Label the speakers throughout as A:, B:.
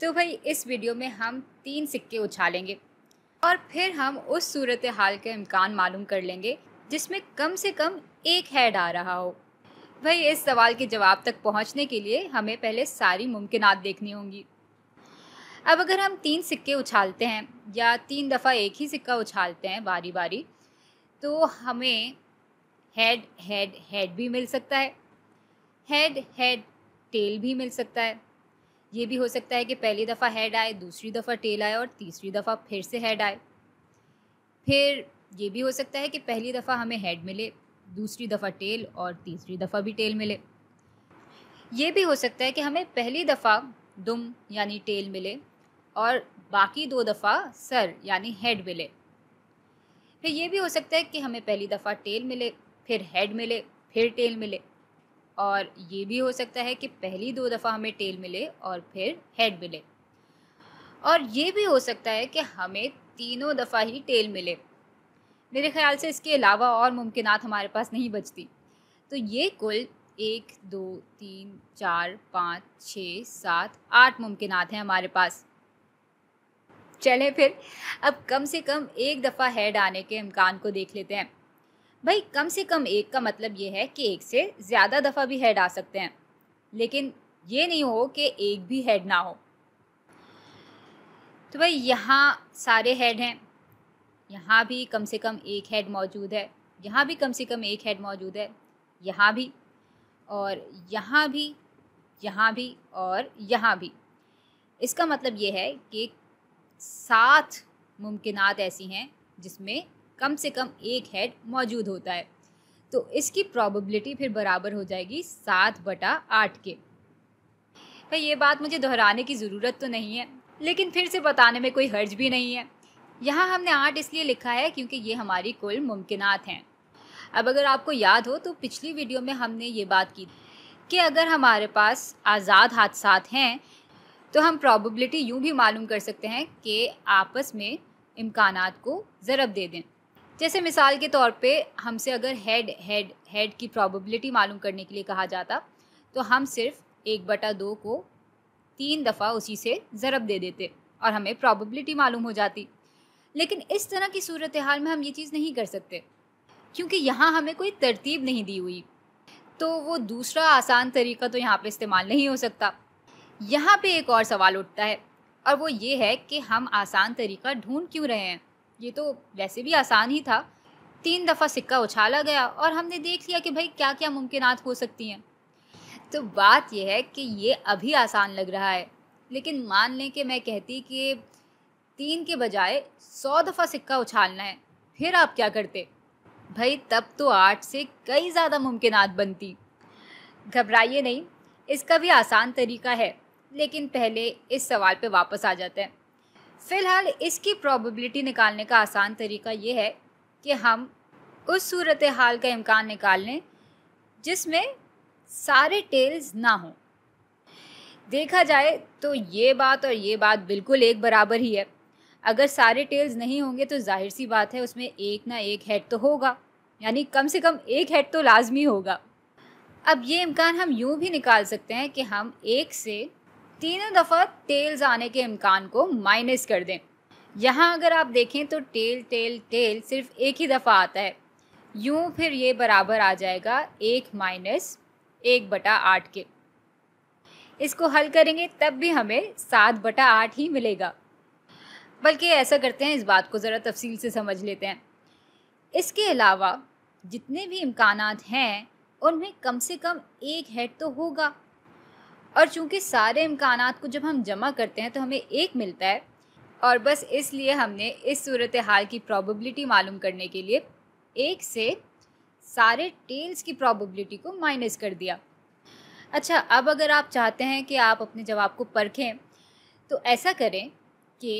A: तो भाई इस वीडियो में हम तीन सिक्के उछालेंगे और फिर हम उस सूरत हाल के इम्कान मालूम कर लेंगे जिसमें कम से कम एक हेड आ रहा हो भाई इस सवाल के जवाब तक पहुंचने के लिए हमें पहले सारी मुमकिन देखनी होंगी अब अगर हम तीन सिक्के उछालते हैं या तीन दफ़ा एक ही सिक्का उछालते हैं बारी बारी तो हमें हेड हेड हेड भी मिल सकता है हेड हेड टेल भी मिल सकता है ये भी हो सकता है कि पहली दफ़ा हेड आए दूसरी दफ़ा टेल आए और तीसरी दफ़ा फिर से हेड आए फिर ये भी हो सकता है कि पहली दफ़ा हमें हेड मिले दूसरी दफ़ा टेल और तीसरी दफ़ा भी टेल मिले ये भी हो सकता है कि हमें पहली दफ़ा दुम यानी टेल मिले और बाकी दो दफ़ा सर यानी हेड मिले फिर ये भी हो सकता है कि हमें पहली दफ़ा टेल मिले फिर हेड मिले फिर टेल मिले और ये भी हो सकता है कि पहली दो दफ़ा हमें टेल मिले और फिर हेड मिले और ये भी हो सकता है कि हमें तीनों दफ़ा ही टेल मिले मेरे ख्याल से इसके अलावा और मुमकिन हमारे पास नहीं बचती तो ये कुल एक दो तीन चार पाँच छः सात आठ मुमकिन हैं हमारे पास चले फिर अब कम से कम एक दफ़ा हेड आने के इम्कान को देख लेते हैं भाई कम से कम एक का मतलब ये है कि एक से ज़्यादा दफ़ा भी हेड आ सकते हैं लेकिन ये नहीं हो कि एक भी हेड ना हो तो भाई यहाँ सारे हेड हैं यहाँ भी कम से कम एक हेड मौजूद है यहाँ भी कम से कम एक हेड मौजूद है यहाँ भी और यहाँ भी यहाँ भी और यहाँ भी इसका मतलब ये है कि सात मुमकिनात ऐसी हैं जिसमें कम से कम एक हेड मौजूद होता है तो इसकी प्रॉबिलिटी फिर बराबर हो जाएगी सात बटा आठ के भाई ये बात मुझे दोहराने की ज़रूरत तो नहीं है लेकिन फिर से बताने में कोई हर्ज भी नहीं है यहाँ हमने आठ इसलिए लिखा है क्योंकि ये हमारी कुल मुमकिनात हैं अब अगर आपको याद हो तो पिछली वीडियो में हमने ये बात की कि अगर हमारे पास आज़ाद हादसा हैं तो हम प्रॉबिलिटी यूँ भी मालूम कर सकते हैं कि आपस में इम्कान को ज़रब दे दें जैसे मिसाल के तौर पे हमसे अगर हेड हेड हेड की प्रोबेबिलिटी मालूम करने के लिए कहा जाता तो हम सिर्फ एक बटा दो को तीन दफ़ा उसी से ज़रब दे देते और हमें प्रोबेबिलिटी मालूम हो जाती लेकिन इस तरह की सूरत हाल में हम ये चीज़ नहीं कर सकते क्योंकि यहाँ हमें कोई तरतीब नहीं दी हुई तो वो दूसरा आसान तरीका तो यहाँ पे इस्तेमाल नहीं हो सकता यहाँ पे एक और सवाल उठता है और वो ये है कि हम आसान तरीका ढूंढ क्यों रहे हैं ये तो वैसे भी आसान ही था तीन दफ़ा सिक्का उछाला गया और हमने देख लिया कि भाई क्या क्या मुमकिन हो सकती हैं तो बात यह है कि ये अभी आसान लग रहा है लेकिन मान लें कि मैं कहती कि तीन के बजाय सौ दफ़ा सिक्का उछालना है फिर आप क्या करते भाई तब तो आठ से कई ज़्यादा मुमकिन बनती घबराइए नहीं इसका भी आसान तरीका है लेकिन पहले इस सवाल पे वापस आ जाते हैं फ़िलहाल इसकी प्रॉबिलिटी निकालने का आसान तरीका ये है कि हम उस सूरत हाल का इम्कान निकाल लें जिसमें सारे टेल्स ना हों देखा जाए तो ये बात और ये बात बिल्कुल एक बराबर ही है अगर सारे टेल्स नहीं होंगे तो जाहिर सी बात है उसमें एक ना एक हेड तो होगा यानी कम से कम एक हेड तो लाजमी होगा अब ये इम्कान हम यूँ भी निकाल सकते हैं कि हम एक से तीनों दफ़ा टेल्स आने के इम्कान को माइनस कर दें यहाँ अगर आप देखें तो टेल टेल टेल सिर्फ एक ही दफ़ा आता है यूँ फिर ये बराबर आ जाएगा एक माइनस एक बटा आठ के इसको हल करेंगे तब भी हमें सात बटा आठ ही मिलेगा बल्कि ऐसा करते हैं इस बात को ज़रा तफसील से समझ लेते हैं इसके अलावा जितने भी इम्कान हैं उनमें कम से कम एक हेड तो होगा और चूंकि सारे इम्कान को जब हम जमा करते हैं तो हमें एक मिलता है और बस इसलिए हमने इस सूरत हाल की प्रॉबिलिटी मालूम करने के लिए एक से सारे टेल्स की प्रॉबिलिटी को माइनस कर दिया अच्छा अब अगर आप चाहते हैं कि आप अपने जवाब को परखें तो ऐसा करें कि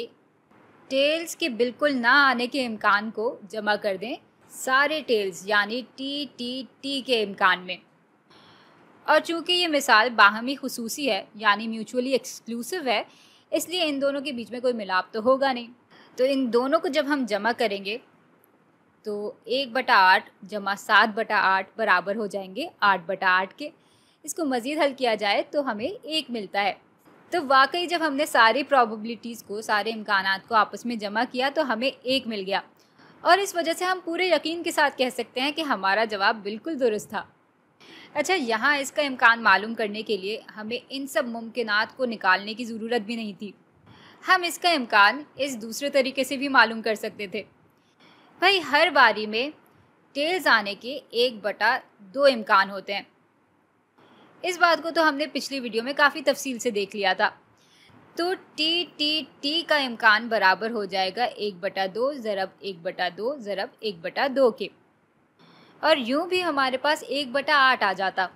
A: टेल्स के बिल्कुल ना आने के इम्कान को जमा कर दें सारे टेल्स यानी टी टी टी के इम्कान में और चूँकि ये मिसाल बाहमी खसूसी है यानी म्यूचुअली एक्सक्लूसिव है इसलिए इन दोनों के बीच में कोई मिलाप तो होगा नहीं तो इन दोनों को जब हम जमा करेंगे तो एक बटा आठ जमा सात बटा आठ बराबर हो जाएंगे आठ बटा आठ के इसको मज़ीद हल किया जाए तो हमें एक मिलता है तो वाकई जब हमने सारी प्रॉबिलिटीज़ को सारे इम्कान को आपस में जमा किया तो हमें एक मिल गया और इस वजह से हम पूरे यकीन के साथ कह सकते हैं कि हमारा जवाब बिल्कुल दुरुस्त था अच्छा यहाँ इसका इम्कान मालूम करने के लिए हमें इन सब मुमकिन को निकालने की ज़रूरत भी नहीं थी हम इसका इम्कान इस दूसरे तरीके से भी मालूम कर सकते थे भाई हर बारी में टेल्स आने के एक बटा दो इम्कान होते हैं इस बात को तो हमने पिछली वीडियो में काफ़ी तफसील से देख लिया था तो टी टी टी का इम्कान बराबर हो जाएगा एक बटा दो ज़रब एक बटा दो ज़रब एक बटा दो के और यूं भी हमारे पास एक बटा आठ आ जाता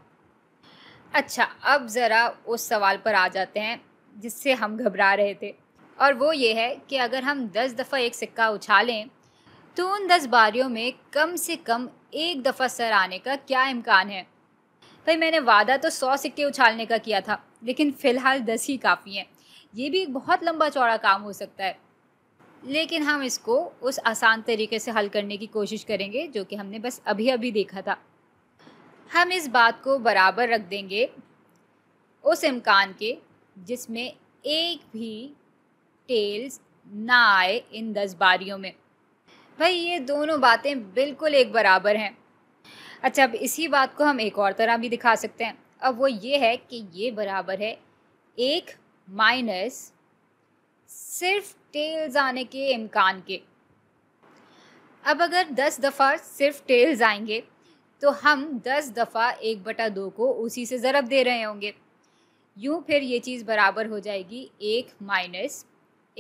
A: अच्छा अब ज़रा उस सवाल पर आ जाते हैं जिससे हम घबरा रहे थे और वो ये है कि अगर हम दस दफ़ा एक सिक्का उछालें तो उन दस बारियों में कम से कम एक दफ़ा सर आने का क्या इम्कान है भाई मैंने वादा तो सौ सिक्के उछालने का किया था लेकिन फ़िलहाल दस ही काफ़ी हैं ये भी एक बहुत लंबा चौड़ा काम हो सकता है लेकिन हम इसको उस आसान तरीके से हल करने की कोशिश करेंगे जो कि हमने बस अभी अभी देखा था हम इस बात को बराबर रख देंगे उस इम्कान के जिसमें एक भी टेल्स ना आए इन दस बारियों में भाई ये दोनों बातें बिल्कुल एक बराबर हैं अच्छा अब इसी बात को हम एक और तरह भी दिखा सकते हैं अब वो ये है कि ये बराबर है एक माइनस सिर्फ टेल्स आने के इम्कान के अब अगर दस दफ़ा सिर्फ टेल्स आएंगे तो हम दस दफ़ा एक बटा दो को उसी से ज़रब दे रहे होंगे यूँ फिर ये चीज़ बराबर हो जाएगी एक माइनस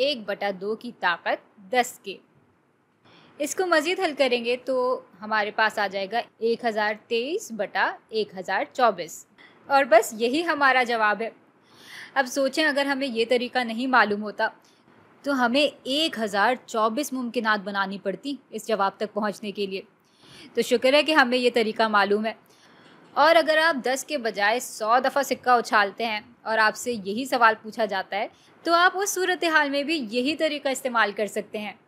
A: एक बटा दो की ताकत दस के इसको मज़ीद हल करेंगे तो हमारे पास आ जाएगा एक हज़ार तेईस बटा एक हज़ार चौबीस और बस यही हमारा जवाब है अब सोचें अगर हमें ये तरीका नहीं मालूम होता तो हमें एक हज़ार चौबीस मुमकिन बनानी पड़ती इस जवाब तक पहुँचने के लिए तो शुक्र है कि हमें ये तरीका मालूम है और अगर आप दस के बजाय सौ दफ़ा सिक्का उछालते हैं और आपसे यही सवाल पूछा जाता है तो आप उस सूरत हाल में भी यही तरीका इस्तेमाल कर सकते हैं